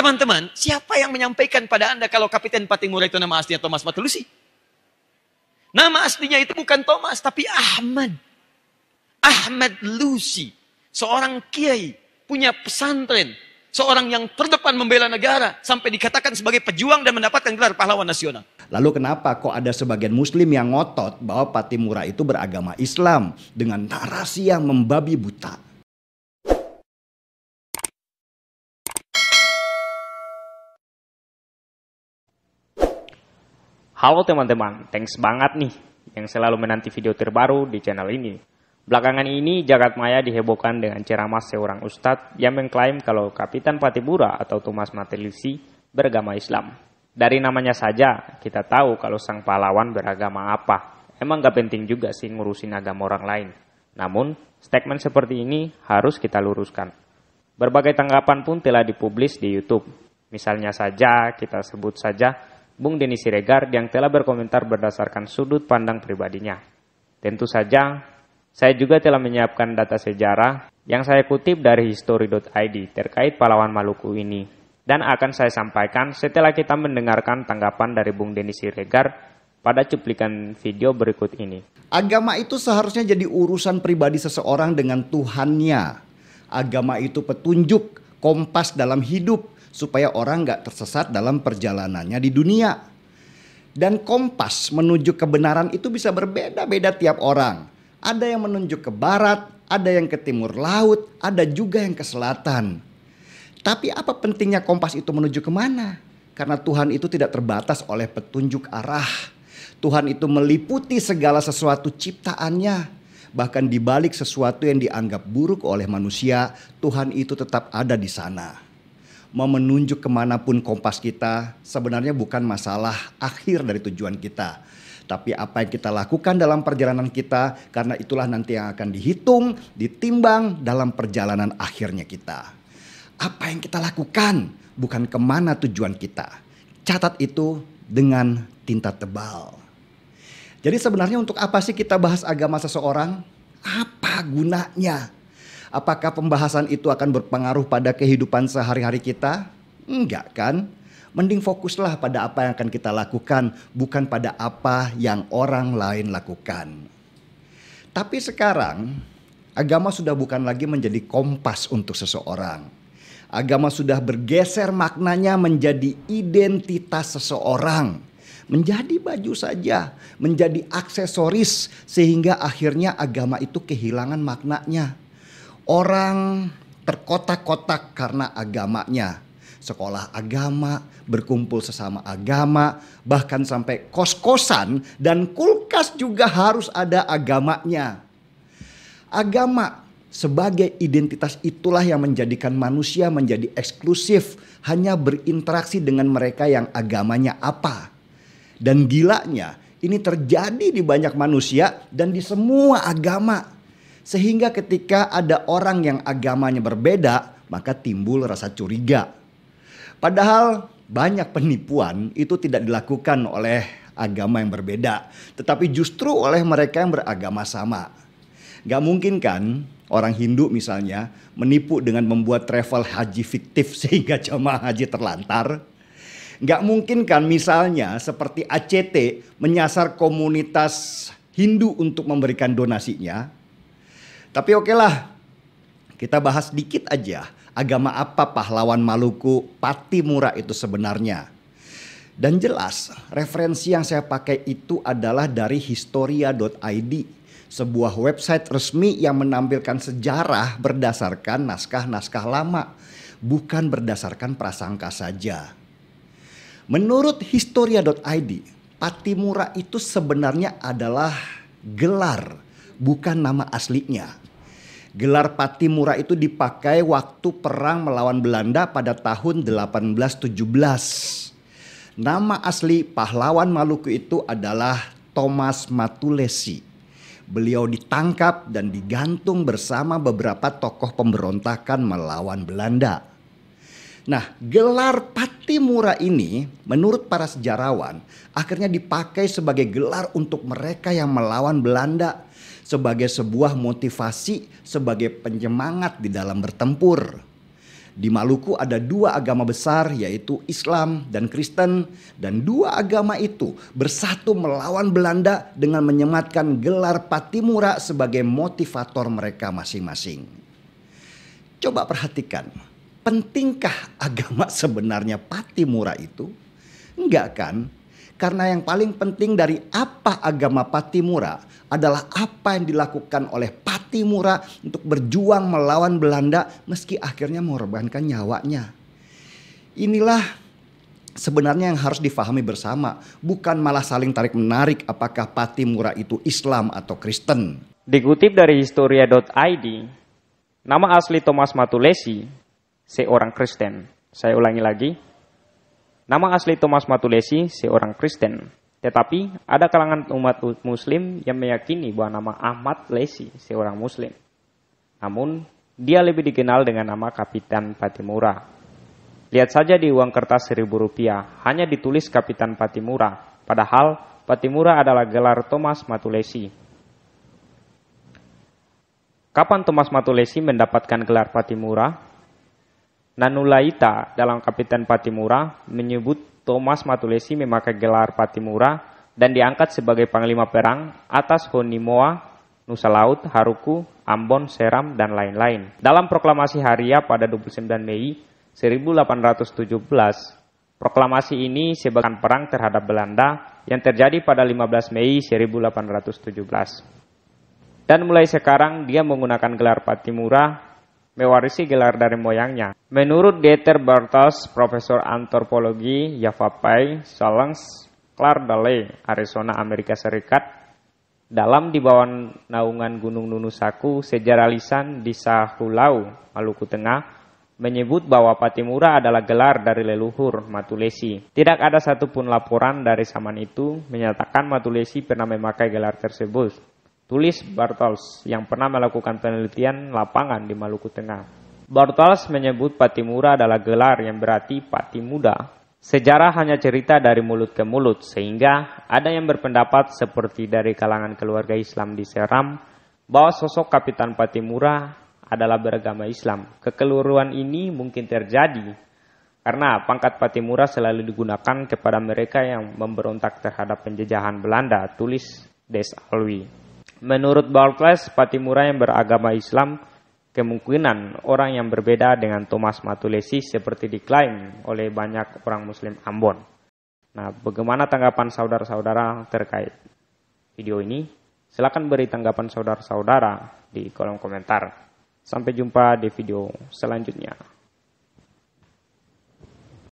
Teman-teman, siapa yang menyampaikan pada Anda kalau kapiten Patimura itu nama aslinya Thomas Matulusi? Nama aslinya itu bukan Thomas, tapi Ahmad. Ahmad Lusi, seorang kiai, punya pesantren, seorang yang terdepan membela negara, sampai dikatakan sebagai pejuang dan mendapatkan gelar pahlawan nasional. Lalu kenapa kok ada sebagian muslim yang ngotot bahwa Patimura itu beragama Islam dengan narasi yang membabi buta? Halo teman-teman, thanks banget nih yang selalu menanti video terbaru di channel ini. Belakangan ini jagat maya dihebohkan dengan ceramah seorang ustadz yang mengklaim kalau Kapitan Patibura atau Thomas Matelisi beragama Islam. Dari namanya saja kita tahu kalau sang pahlawan beragama apa. Emang gak penting juga sih ngurusin agama orang lain. Namun, statement seperti ini harus kita luruskan. Berbagai tanggapan pun telah dipublis di YouTube. Misalnya saja, kita sebut saja Bung Deni Siregar yang telah berkomentar berdasarkan sudut pandang pribadinya. Tentu saja, saya juga telah menyiapkan data sejarah yang saya kutip dari history.id terkait pahlawan Maluku ini. Dan akan saya sampaikan setelah kita mendengarkan tanggapan dari Bung Deni Siregar pada cuplikan video berikut ini. Agama itu seharusnya jadi urusan pribadi seseorang dengan Tuhannya. Agama itu petunjuk, kompas dalam hidup, supaya orang nggak tersesat dalam perjalanannya di dunia. Dan kompas menuju kebenaran itu bisa berbeda-beda tiap orang. Ada yang menunjuk ke barat, ada yang ke timur laut, ada juga yang ke selatan. Tapi apa pentingnya kompas itu menuju kemana? Karena Tuhan itu tidak terbatas oleh petunjuk arah. Tuhan itu meliputi segala sesuatu ciptaannya. Bahkan di balik sesuatu yang dianggap buruk oleh manusia, Tuhan itu tetap ada di sana mau menunjuk kemanapun kompas kita sebenarnya bukan masalah akhir dari tujuan kita. Tapi apa yang kita lakukan dalam perjalanan kita karena itulah nanti yang akan dihitung, ditimbang dalam perjalanan akhirnya kita. Apa yang kita lakukan bukan kemana tujuan kita. Catat itu dengan tinta tebal. Jadi sebenarnya untuk apa sih kita bahas agama seseorang? Apa gunanya? Apakah pembahasan itu akan berpengaruh pada kehidupan sehari-hari kita? Enggak kan? Mending fokuslah pada apa yang akan kita lakukan, bukan pada apa yang orang lain lakukan. Tapi sekarang, agama sudah bukan lagi menjadi kompas untuk seseorang. Agama sudah bergeser maknanya menjadi identitas seseorang menjadi baju saja, menjadi aksesoris, sehingga akhirnya agama itu kehilangan maknanya. Orang terkotak-kotak karena agamanya. Sekolah agama, berkumpul sesama agama, bahkan sampai kos-kosan dan kulkas juga harus ada agamanya. Agama sebagai identitas itulah yang menjadikan manusia menjadi eksklusif, hanya berinteraksi dengan mereka yang agamanya apa. Dan gilanya, ini terjadi di banyak manusia dan di semua agama sehingga ketika ada orang yang agamanya berbeda, maka timbul rasa curiga. Padahal banyak penipuan itu tidak dilakukan oleh agama yang berbeda, tetapi justru oleh mereka yang beragama sama. Gak mungkin kan orang Hindu misalnya menipu dengan membuat travel haji fiktif sehingga jamaah haji terlantar? Gak mungkin kan misalnya seperti ACT menyasar komunitas Hindu untuk memberikan donasinya? Tapi oke okay lah, kita bahas dikit aja agama apa pahlawan Maluku Patimura itu sebenarnya. Dan jelas referensi yang saya pakai itu adalah dari historia.id, sebuah website resmi yang menampilkan sejarah berdasarkan naskah-naskah lama, bukan berdasarkan prasangka saja. Menurut historia.id, Patimura itu sebenarnya adalah gelar bukan nama aslinya. Gelar Patimura itu dipakai waktu perang melawan Belanda pada tahun 1817. Nama asli pahlawan Maluku itu adalah Thomas Matulesi. Beliau ditangkap dan digantung bersama beberapa tokoh pemberontakan melawan Belanda. Nah, gelar Patimura ini menurut para sejarawan akhirnya dipakai sebagai gelar untuk mereka yang melawan Belanda sebagai sebuah motivasi, sebagai penyemangat di dalam bertempur. Di Maluku ada dua agama besar yaitu Islam dan Kristen dan dua agama itu bersatu melawan Belanda dengan menyematkan gelar Patimura sebagai motivator mereka masing-masing. Coba perhatikan, pentingkah agama sebenarnya Patimura itu? Enggak kan? Karena yang paling penting dari apa agama Patimura adalah apa yang dilakukan oleh Patimura untuk berjuang melawan Belanda meski akhirnya mengorbankan nyawanya. Inilah sebenarnya yang harus difahami bersama, bukan malah saling tarik-menarik apakah Patimura itu Islam atau Kristen. Dikutip dari historia.id, nama asli Thomas Matulesi, seorang Kristen. Saya ulangi lagi, Nama asli Thomas Matulesi seorang Kristen, tetapi ada kalangan umat muslim yang meyakini bahwa nama Ahmad Lesi seorang muslim. Namun, dia lebih dikenal dengan nama Kapitan Patimura. Lihat saja di uang kertas seribu rupiah, hanya ditulis Kapitan Patimura, padahal Patimura adalah gelar Thomas Matulesi. Kapan Thomas Matulesi mendapatkan gelar Patimura? Nanulaita dalam Kapitan Patimura menyebut Thomas Matulesi memakai gelar Patimura dan diangkat sebagai panglima perang atas Honimoa, Nusa Laut, Haruku, Ambon, Seram, dan lain-lain. Dalam proklamasi Haria pada 29 Mei 1817, Proklamasi ini sebagai perang terhadap Belanda yang terjadi pada 15 Mei 1817. Dan mulai sekarang dia menggunakan gelar Patimura mewarisi gelar dari moyangnya. Menurut Dieter Bartas, Profesor Antropologi Yavapai Salans Clark Arizona, Amerika Serikat, dalam di bawah naungan Gunung Nunusaku, sejarah lisan di Sahulau, Maluku Tengah, menyebut bahwa Patimura adalah gelar dari leluhur Matulesi. Tidak ada satupun laporan dari zaman itu menyatakan Matulesi pernah memakai gelar tersebut tulis Bartels yang pernah melakukan penelitian lapangan di Maluku Tengah. Bartels menyebut Patimura adalah gelar yang berarti pati muda. Sejarah hanya cerita dari mulut ke mulut, sehingga ada yang berpendapat seperti dari kalangan keluarga Islam di Seram bahwa sosok Kapitan Patimura adalah beragama Islam. Kekeliruan ini mungkin terjadi karena pangkat Patimura selalu digunakan kepada mereka yang memberontak terhadap penjajahan Belanda, tulis Des Alwi. Menurut Barclays, Patimura yang beragama Islam kemungkinan orang yang berbeda dengan Thomas Matulesi seperti diklaim oleh banyak orang Muslim Ambon. Nah, bagaimana tanggapan saudara-saudara terkait video ini? Silahkan beri tanggapan saudara-saudara di kolom komentar. Sampai jumpa di video selanjutnya.